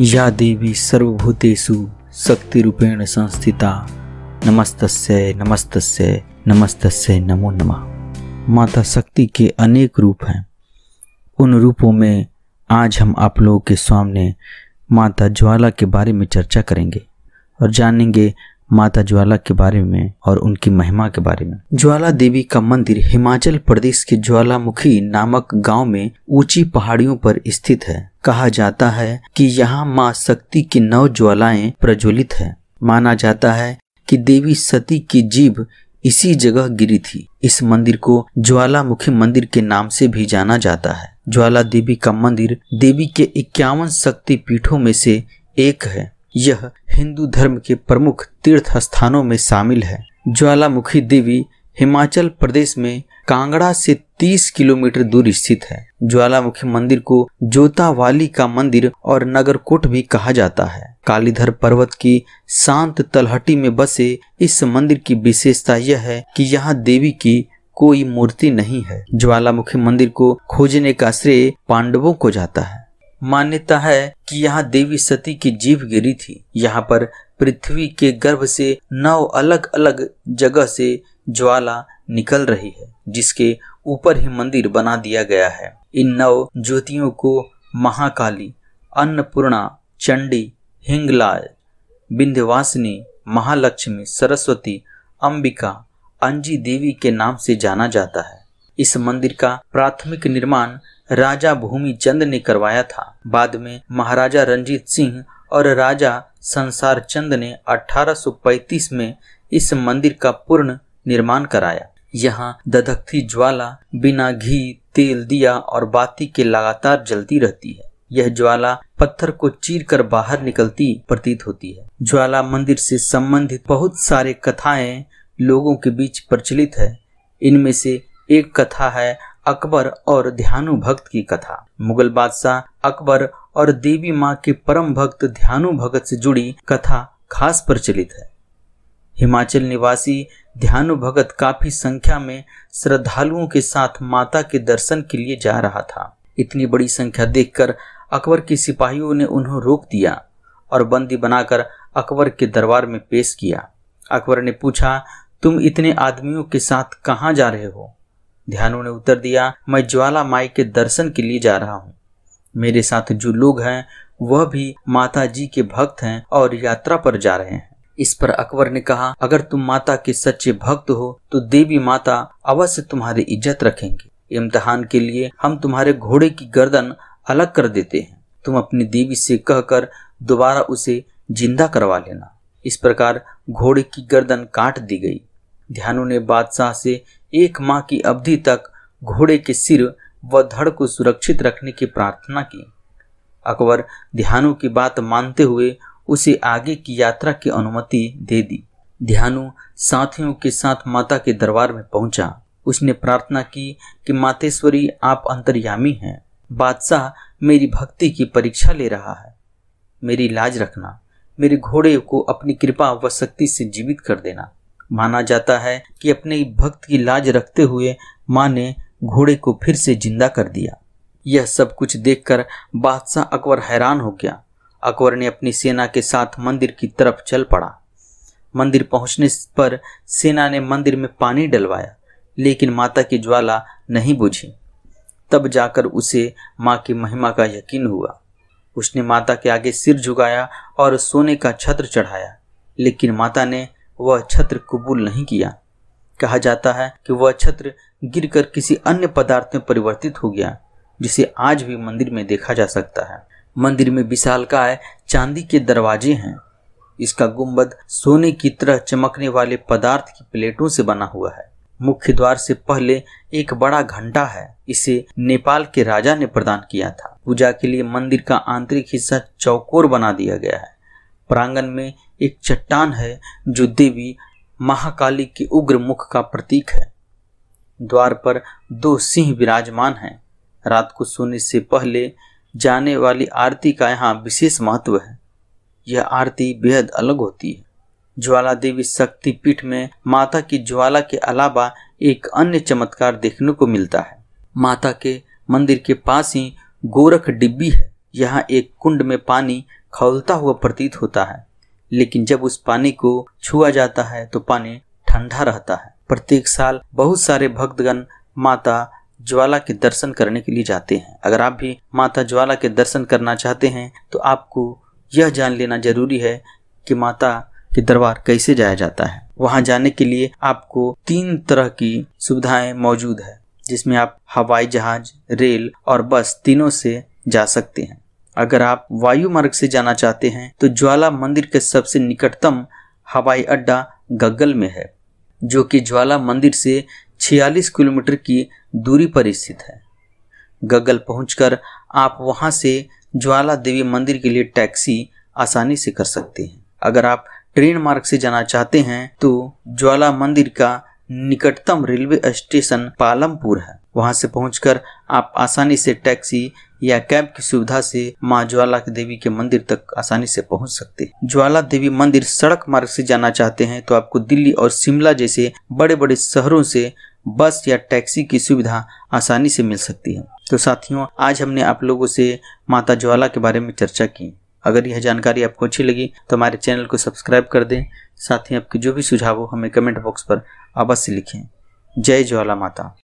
या देवी सर्वभूतेषु शक्तिरूपेण संस्थिता नमस्तस्य नमस्तस्य नमस्तस्य नमो नमः माता शक्ति के अनेक रूप हैं उन रूपों में आज हम आप लोगों के सामने माता ज्वाला के बारे में चर्चा करेंगे और जानेंगे माता ज्वाला के बारे में और उनकी महिमा के बारे में ज्वाला देवी का मंदिर हिमाचल प्रदेश के ज्वालामुखी नामक गांव में ऊंची पहाड़ियों पर स्थित है कहा जाता है कि यहाँ माँ शक्ति की नौ ज्वालाएं प्रज्वलित है माना जाता है कि देवी सती की जीव इसी जगह गिरी थी इस मंदिर को ज्वालामुखी मंदिर के नाम से भी जाना जाता है ज्वाला देवी का मंदिर देवी के इक्यावन शक्ति पीठों में से एक है यह हिंदू धर्म के प्रमुख तीर्थ स्थानों में शामिल है ज्वालामुखी देवी हिमाचल प्रदेश में कांगड़ा से 30 किलोमीटर दूर स्थित है ज्वालामुखी मंदिर को जोतावाली का मंदिर और नगरकोट भी कहा जाता है कालीधर पर्वत की शांत तलहटी में बसे इस मंदिर की विशेषता यह है कि यहाँ देवी की कोई मूर्ति नहीं है ज्वालामुखी मंदिर को खोजने का श्रेय पांडवों को जाता है मान्यता है कि यहाँ देवी सती की जीव गिरी थी यहाँ पर पृथ्वी के गर्भ से नौ अलग अलग जगह से ज्वाला निकल रही है जिसके ऊपर ही मंदिर बना दिया गया है इन नौ ज्योतियों को महाकाली अन्नपूर्णा चंडी हिंगलाय बिंध्यवासिनी महालक्ष्मी सरस्वती अंबिका अंजी देवी के नाम से जाना जाता है इस मंदिर का प्राथमिक निर्माण राजा भूमिचंद ने करवाया था बाद में महाराजा रंजीत सिंह और राजा संसार चंद ने 1835 में इस मंदिर का पूर्ण निर्माण कराया यहाँ दधकती ज्वाला बिना घी तेल दिया और बाती के लगातार जलती रहती है यह ज्वाला पत्थर को चीर कर बाहर निकलती प्रतीत होती है ज्वाला मंदिर से संबंधित बहुत सारे कथाएं लोगों के बीच प्रचलित है इनमें से एक कथा है अकबर और ध्यानु भक्त की कथा मुगल बादशाह अकबर और देवी माँ के परम भक्त ध्यानु भगत से जुड़ी कथा खास प्रचलित है हिमाचल निवासी ध्यानु भगत काफी संख्या में श्रद्धालुओं के साथ माता के दर्शन के लिए जा रहा था इतनी बड़ी संख्या देखकर अकबर के सिपाहियों ने उन्हें रोक दिया और बंदी बनाकर अकबर के दरबार में पेश किया अकबर ने पूछा तुम इतने आदमियों के साथ कहाँ जा रहे हो ध्यानों ने उत्तर दिया मैं ज्वाला माई के दर्शन के लिए जा रहा हूँ मेरे साथ जो लोग हैं वह भी माता जी के भक्त हैं और यात्रा पर जा रहे हैं इस पर अकबर ने कहा अगर तुम माता के सच्चे भक्त हो तो देवी माता अवश्य तुम्हारी इज्जत रखेंगे इम्तहान के लिए हम तुम्हारे घोड़े की गर्दन अलग कर देते हैं तुम अपनी देवी से कहकर दोबारा उसे जिंदा करवा लेना इस प्रकार घोड़े की गर्दन काट दी गई ध्यानों ने बादशाह से एक माह की अवधि तक घोड़े के सिर व धड़ को सुरक्षित रखने की प्रार्थना की अकबर ध्यानु की बात मानते हुए उसे आगे की यात्रा की अनुमति दे दी ध्यानु साथियों के साथ माता के दरबार में पहुंचा उसने प्रार्थना की कि मातेश्वरी आप अंतर्यामी हैं बादशाह मेरी भक्ति की परीक्षा ले रहा है मेरी लाज रखना मेरे घोड़े को अपनी कृपा व शक्ति से जीवित कर देना माना जाता है कि अपने भक्त की लाज रखते हुए माँ ने घोड़े को फिर से जिंदा कर दिया यह सब कुछ देखकर बादशाह अकबर हैरान हो गया अकबर ने अपनी सेना के साथ मंदिर की तरफ चल पड़ा मंदिर पहुंचने पर सेना ने मंदिर में पानी डलवाया लेकिन माता की ज्वाला नहीं बुझी तब जाकर उसे माँ की महिमा का यकीन हुआ उसने माता के आगे सिर झुकाया और सोने का छत्र चढ़ाया लेकिन माता ने वह छत्र कबूल नहीं किया कहा जाता है कि वह छत्र गिरकर किसी अन्य पदार्थ में परिवर्तित हो गया जिसे आज भी मंदिर में देखा जा सकता है मंदिर में विशालकाय चांदी के दरवाजे हैं इसका गुंबद सोने की तरह चमकने वाले पदार्थ की प्लेटों से बना हुआ है मुख्य द्वार से पहले एक बड़ा घंटा है इसे नेपाल के राजा ने प्रदान किया था पूजा के लिए मंदिर का आंतरिक हिस्सा चौकोर बना दिया गया है प्रांगण में एक चट्टान है जो देवी महाकाली के उग्र मुख का प्रतीक है द्वार पर दो सिंह विराजमान हैं रात को सोने से पहले जाने वाली आरती का यहाँ विशेष महत्व है यह आरती बेहद अलग होती है ज्वाला देवी शक्ति पीठ में माता की ज्वाला के अलावा एक अन्य चमत्कार देखने को मिलता है माता के मंदिर के पास ही गोरख डिब्बी है यहाँ एक कुंड में पानी खौलता हुआ प्रतीत होता है लेकिन जब उस पानी को छुआ जाता है तो पानी ठंडा रहता है प्रत्येक साल बहुत सारे भक्तगण माता ज्वाला के दर्शन करने के लिए जाते हैं अगर आप भी माता ज्वाला के दर्शन करना चाहते हैं तो आपको यह जान लेना जरूरी है कि माता के दरबार कैसे जाया जाता है वहां जाने के लिए आपको तीन तरह की सुविधाएं मौजूद है जिसमें आप हवाई जहाज रेल और बस तीनों से जा सकते हैं अगर आप वायु मार्ग से जाना चाहते हैं तो ज्वाला मंदिर के सबसे निकटतम हवाई अड्डा गगल में है जो कि ज्वाला मंदिर से 46 किलोमीटर की दूरी पर स्थित है गग्गल पहुंचकर आप वहां से ज्वाला देवी मंदिर के लिए टैक्सी आसानी से कर सकते हैं अगर आप ट्रेन मार्ग से जाना चाहते हैं तो ज्वाला मंदिर का निकटतम रेलवे स्टेशन पालमपुर है वहां से पहुंचकर आप आसानी से टैक्सी या कैब की सुविधा से माँ ज्वाला देवी के मंदिर तक आसानी से पहुंच सकते हैं ज्वाला देवी मंदिर सड़क मार्ग से जाना चाहते हैं तो आपको दिल्ली और शिमला जैसे बड़े बड़े शहरों से बस या टैक्सी की सुविधा आसानी से मिल सकती है तो साथियों आज हमने आप लोगों से माता ज्वाला के बारे में चर्चा की अगर यह जानकारी आपको अच्छी लगी तो हमारे चैनल को सब्सक्राइब कर दें साथ ही आपके जो भी सुझाव हो हमें कमेंट बॉक्स पर अवश्य लिखें जय ज्वाला माता